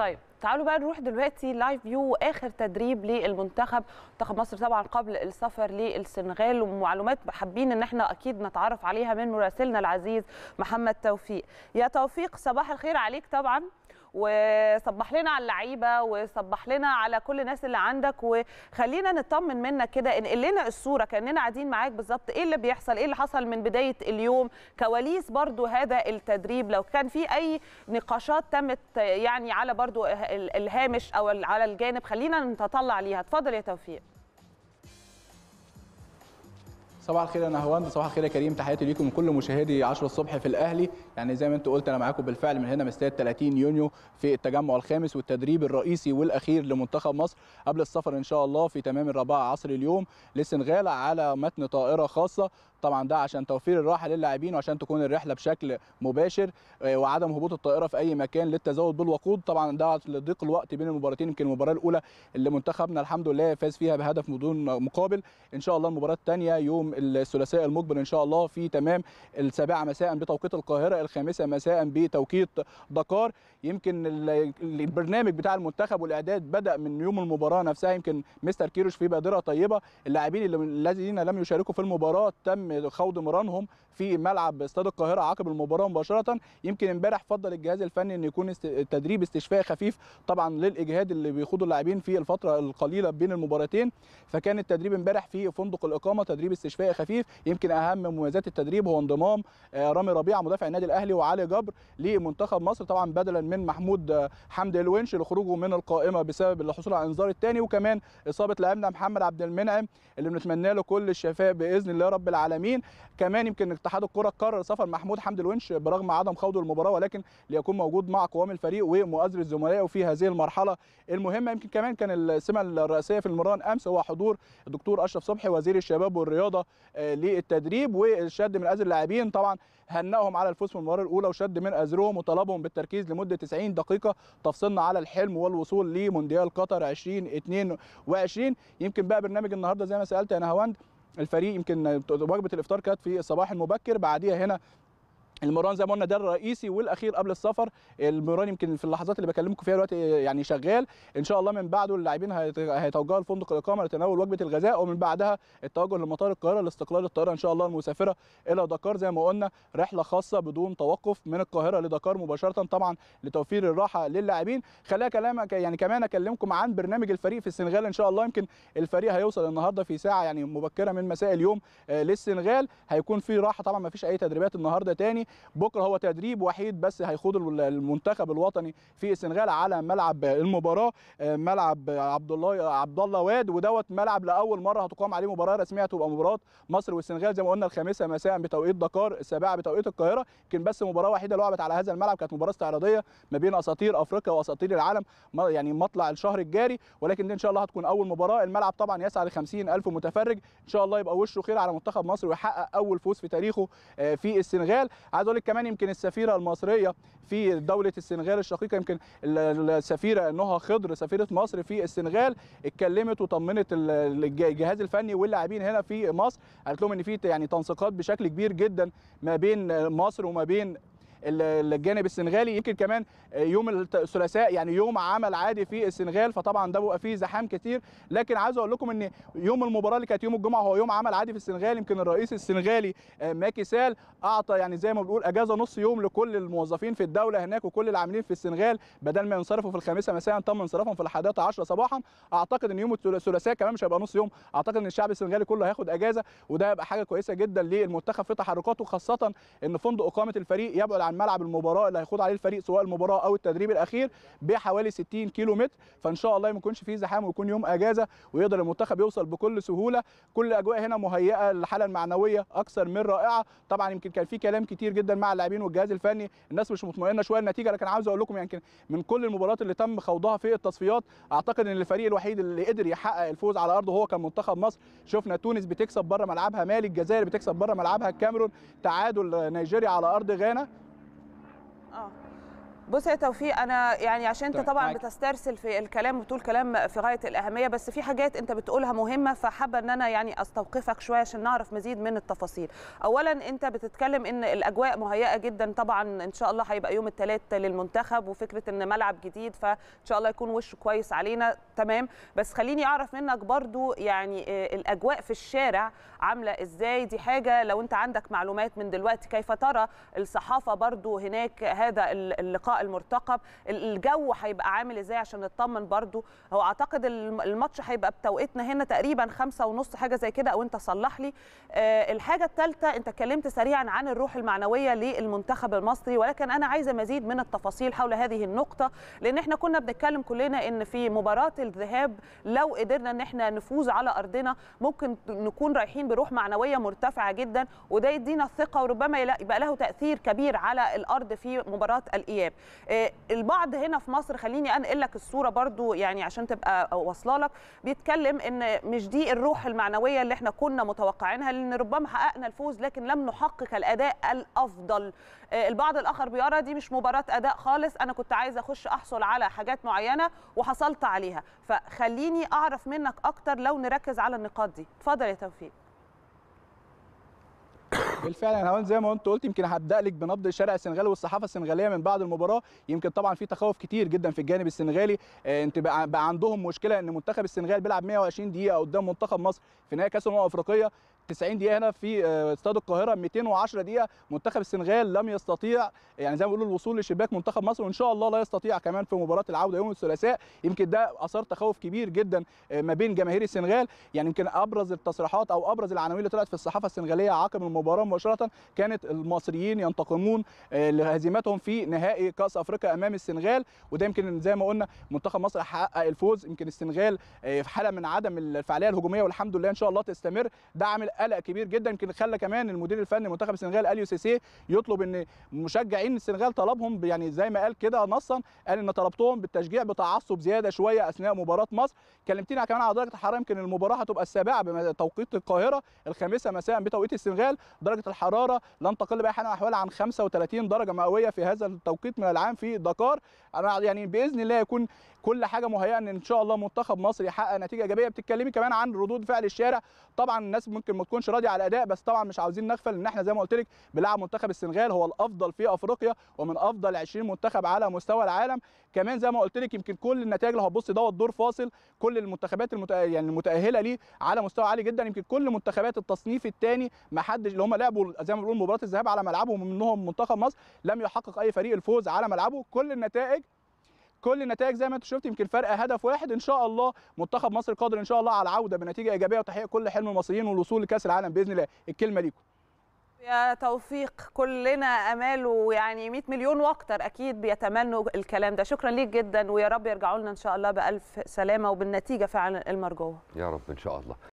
طيب تعالوا بقى نروح دلوقتي لايف فيو اخر تدريب للمنتخب منتخب مصر طبعا قبل السفر للسنغال ومعلومات حابين ان احنا اكيد نتعرف عليها من مراسلنا العزيز محمد توفيق يا توفيق صباح الخير عليك طبعا وصبح لنا على اللعيبه وصبح لنا على كل الناس اللي عندك وخلينا نطمن منك كده انقل لنا الصوره كاننا قاعدين معاك بالظبط ايه اللي بيحصل ايه اللي حصل من بدايه اليوم كواليس برضو هذا التدريب لو كان في اي نقاشات تمت يعني على برضو الهامش او على الجانب خلينا نتطلع ليها اتفضل يا توفيق صباح الخير يا نهواند صباح الخير يا كريم تحياتي ليكم كل مشاهدي 10 الصبح في الاهلي يعني زي ما انت قلت انا معاكم بالفعل من هنا من استاد 30 يونيو في التجمع الخامس والتدريب الرئيسي والاخير لمنتخب مصر قبل السفر ان شاء الله في تمام الرابعه عصر اليوم للسنغال على متن طائره خاصه طبعا ده عشان توفير الراحه للاعبين وعشان تكون الرحله بشكل مباشر آه، وعدم هبوط الطائره في اي مكان للتزود بالوقود طبعا ده لضيق الوقت بين المباراتين يمكن المباراه الاولى اللي منتخبنا الحمد لله فاز فيها بهدف بدون مقابل ان شاء الله المباراه الثانيه يوم الثلاثاء المقبل ان شاء الله في تمام السابعه مساء بتوقيت القاهره الخامسه مساء بتوقيت دكار يمكن البرنامج بتاع المنتخب والاعداد بدا من يوم المباراه نفسها يمكن مستر كيروش في بادره طيبه اللاعبين الذين لم يشاركوا في المباراه تم خوض مرانهم في ملعب استاد القاهره عقب المباراه مباشره يمكن امبارح فضل الجهاز الفني ان يكون تدريب استشفاء خفيف طبعا للاجهاد اللي بيخوضوا اللاعبين في الفتره القليله بين المباراتين فكان التدريب امبارح في فندق الاقامه تدريب استشفاء خفيف يمكن اهم مميزات التدريب هو انضمام آه، رامي ربيعه مدافع النادي الاهلي وعلي جبر لمنتخب مصر طبعا بدلا من محمود آه، حمد الونش لخروجه من القائمه بسبب الحصول على انذار الثاني وكمان اصابه لاعبنا محمد عبد المنعم اللي بنتمنى له كل الشفاء باذن الله رب العالمين الامين كمان يمكن اتحاد الكره قرر سفر محمود حمد الونش برغم عدم خوضه المباراه ولكن ليكون موجود مع قوام الفريق ومؤازره الزملاء وفي هذه المرحله المهمه يمكن كمان كان السمه الرئيسيه في المران امس هو حضور الدكتور اشرف صبحي وزير الشباب والرياضه آه، للتدريب والشد من ازر اللاعبين طبعا هنأهم على الفوز في المباراه الاولى وشد من ازرهم وطلبهم بالتركيز لمده 90 دقيقه تفصلنا على الحلم والوصول لمونديال قطر 2022 يمكن بقى برنامج النهارده زي ما سالت انا هواند الفريق يمكن وجبه الافطار كانت في الصباح المبكر بعديها هنا المران زي ما قلنا ده الرئيسي والاخير قبل السفر المران يمكن في اللحظات اللي بكلمكم فيها دلوقتي يعني شغال ان شاء الله من بعده اللاعبين هيتوجهوا لفندق الاقامه لتناول وجبه الغذاء ومن بعدها التوجه لمطار القاهره لاستقلال الطائره ان شاء الله المسافره الى دكار زي ما قلنا رحله خاصه بدون توقف من القاهره لدكار مباشره طبعا لتوفير الراحه للاعبين خليها كلامك يعني كمان اكلمكم عن برنامج الفريق في السنغال ان شاء الله يمكن الفريق هيوصل النهارده في ساعه يعني مبكره من مساء اليوم آه، للسنغال هيكون في راحه طبعا ما فيش اي تدريبات النهارده تاني بكره هو تدريب وحيد بس هيخوض المنتخب الوطني في السنغال على ملعب المباراه آه، ملعب عبد الله عبد الله واد ودوت ملعب لاول مره هتقام عليه مباراه رسميه هتبقى مباراه مصر والسنغال زي ما قلنا الخامسه مساء بتوقيت دكار السابعه بتوقيت القاهره يمكن بس مباراه وحيده لعبت على هذا الملعب كانت مباراه استعراضيه ما بين اساطير افريقيا واساطير العالم يعني مطلع الشهر الجاري ولكن دي ان شاء الله هتكون اول مباراه الملعب طبعا يسعى ل 50000 متفرج ان شاء الله يبقى وشه خير على منتخب مصر ويحقق اول فوز في تاريخه آه، في السنغال عايز اقول لك كمان يمكن السفيره المصريه في دوله السنغال الشقيقه يمكن السفيره نهى خضر سفيره مصر في السنغال اتكلمت وطمنت الجهاز الفني واللاعبين هنا في مصر قالت لهم ان في يعني تنسيقات بشكل كبير جدا ما بين مصر وما بين الجانب السنغالي يمكن كمان يوم الثلاثاء يعني يوم عمل عادي في السنغال فطبعا ده بيبقى فيه زحام كتير لكن عايز اقول لكم ان يوم المباراه اللي كانت يوم الجمعه هو يوم عمل عادي في السنغال يمكن الرئيس السنغالي آه، ماكي سال اعطى يعني زي ما بنقول اجازه نص يوم لكل الموظفين في الدوله هناك وكل العاملين في السنغال بدل ما ينصرفوا في الخامسه مساء تم انصرافهم في الحادية 11 صباحا اعتقد ان يوم الثلاثاء كمان مش هيبقى نص يوم اعتقد ان الشعب السنغالي كله هياخد اجازه وده هيبقى حاجه كويسه جدا للمنتخب في تحركاته خاصه ان فندق اقامه الفريق يبعد عن ملعب المباراه اللي هيخوض عليه الفريق سواء المباراه او التدريب الاخير بحوالي 60 كيلو متر فان شاء الله ما يكونش فيه زحام ويكون يوم اجازه ويقدر المنتخب يوصل بكل سهوله كل الاجواء هنا مهيئه للحاله المعنويه اكثر من رائعه طبعا يمكن كان في كلام كتير جدا مع اللاعبين والجهاز الفني الناس مش مطمئنه شويه النتيجه لكن عاوز اقول لكم يمكن يعني من كل المباريات اللي تم خوضها في التصفيات اعتقد ان الفريق الوحيد اللي قدر يحقق الفوز على ارضه هو كان منتخب مصر شفنا تونس بتكسب بره ملعبها مالي الجزائر بتكسب بره ملعبها الكاميرون تعادل نيجيريا على ارض غانا Oh. بص يا توفيق انا يعني عشان انت طيب، طبعا معك. بتسترسل في الكلام وتقول كلام في غايه الاهميه بس في حاجات انت بتقولها مهمه فحابه ان انا يعني استوقفك شويه عشان نعرف مزيد من التفاصيل اولا انت بتتكلم ان الاجواء مهيئه جدا طبعا ان شاء الله هيبقى يوم الثلاث للمنتخب وفكره ان ملعب جديد فان شاء الله يكون وشه كويس علينا تمام بس خليني اعرف منك برضو يعني آه، الاجواء في الشارع عامله ازاي دي حاجه لو انت عندك معلومات من دلوقتي كيف ترى الصحافه برضو هناك هذا اللقاء المرتقب الجو هيبقى عامل ازاي عشان نطمن برضو هو اعتقد الماتش هيبقى بتوقيتنا هنا تقريبا خمسة ونص حاجه زي كده او انت صلح لي أه الحاجه الثالثه انت اتكلمت سريعا عن الروح المعنويه للمنتخب المصري ولكن انا عايزه مزيد من التفاصيل حول هذه النقطه لان احنا كنا بنتكلم كلنا ان في مباراه الذهاب لو قدرنا ان احنا نفوز على ارضنا ممكن نكون رايحين بروح معنويه مرتفعه جدا وده يدينا الثقه وربما يبقى له تاثير كبير على الارض في مباراه الاياب آه، البعض هنا في مصر خليني انقل لك الصوره برضو يعني عشان تبقى واصله لك بيتكلم ان مش دي الروح المعنويه اللي احنا كنا متوقعينها لان ربما حققنا الفوز لكن لم نحقق الاداء الافضل آه، البعض الاخر بيرى دي مش مباراه اداء خالص انا كنت عايزه اخش احصل على حاجات معينه وحصلت عليها فخليني اعرف منك اكتر لو نركز على النقاط دي اتفضل يا توفيق بالفعل يا يعني هوان زي ما انت قلت يمكن هبدا لك بنبض الشارع السنغالي والصحافه السنغاليه من بعد المباراه يمكن طبعا في تخوف كتير جدا في الجانب السنغالي آه، انت بقى عندهم مشكله ان منتخب السنغال بيلعب 120 دقيقه قدام منتخب مصر في نهائي كاس الامم الافريقيه 90 دقيقه هنا في آه، استاد القاهره 210 دقيقه منتخب السنغال لم يستطيع يعني زي ما بيقولوا الوصول لشباك منتخب مصر وان شاء الله لا يستطيع كمان في مباراه العوده يوم الثلاثاء يمكن ده اثار تخوف كبير جدا آه، ما بين جماهير السنغال يعني يمكن ابرز التصريحات او ابرز العناوين اللي طلعت في الصحافه السنغاليه عقب المباراه مباشره كانت المصريين ينتقمون آه، لهزيمتهم في نهائي كاس افريقيا امام السنغال وده يمكن زي ما قلنا منتخب مصر حقق الفوز يمكن السنغال في حاله من عدم الفعاليه الهجوميه والحمد لله ان شاء الله تستمر ده عامل قلق كبير جدا يمكن خلى كمان المدير الفني منتخب السنغال اليو سيسي يطلب ان مشجعين السنغال طلبهم يعني زي ما قال كده نصا قال ان طلبتهم بالتشجيع بتعصب زياده شويه اثناء مباراه مصر كلمتينا كمان على درجه الحراره يمكن المباراه هتبقى السابعه بتوقيت القاهره الخامسه مساء بتوقيت السنغال درجه الحراره لن تقل باي حال من الاحوال عن 35 درجه مئويه في هذا التوقيت من العام في دكار انا يعني باذن الله يكون كل حاجه مهيئه ان ان شاء الله منتخب مصر يحقق نتيجه ايجابيه بتتكلمي كمان عن ردود فعل الشارع طبعا الناس ممكن تكونش راضي على الاداء بس طبعا مش عاوزين نغفل ان احنا زي ما قلت لك بنلعب منتخب السنغال هو الافضل في افريقيا ومن افضل 20 منتخب على مستوى العالم كمان زي ما قلت لك يمكن كل النتائج لو هتبص دوت دور فاصل كل المنتخبات المتأ... يعني المتاهله ليه على مستوى عالي جدا يمكن كل منتخبات التصنيف الثاني ما حدش اللي هم لعبوا زي ما بنقول مباراه الذهاب على ملعبهم منهم منتخب مصر لم يحقق اي فريق الفوز على ملعبه كل النتائج كل النتائج زي ما انتم شفتوا يمكن فرق هدف واحد ان شاء الله منتخب مصر قادر ان شاء الله على العوده بنتيجه ايجابيه وتحقيق كل حلم المصريين والوصول لكاس العالم باذن الله الكلمه ليكم يا توفيق كلنا اماله يعني 100 مليون واكتر اكيد بيتمنوا الكلام ده شكرا ليك جدا ويا رب يرجعوا لنا ان شاء الله بالف سلامه وبالنتيجه فعلا المرجوه يا رب ان شاء الله